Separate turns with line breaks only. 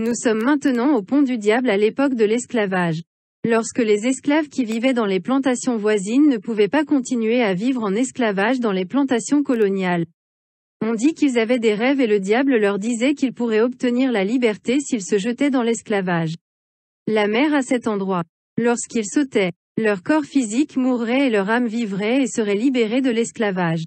Nous sommes maintenant au pont du diable à l'époque de l'esclavage. Lorsque les esclaves qui vivaient dans les plantations voisines ne pouvaient pas continuer à vivre en esclavage dans les plantations coloniales. On dit qu'ils avaient des rêves et le diable leur disait qu'ils pourraient obtenir la liberté s'ils se jetaient dans l'esclavage. La mer à cet endroit. Lorsqu'ils sautaient, leur corps physique mourrait et leur âme vivrait et serait libérée de l'esclavage.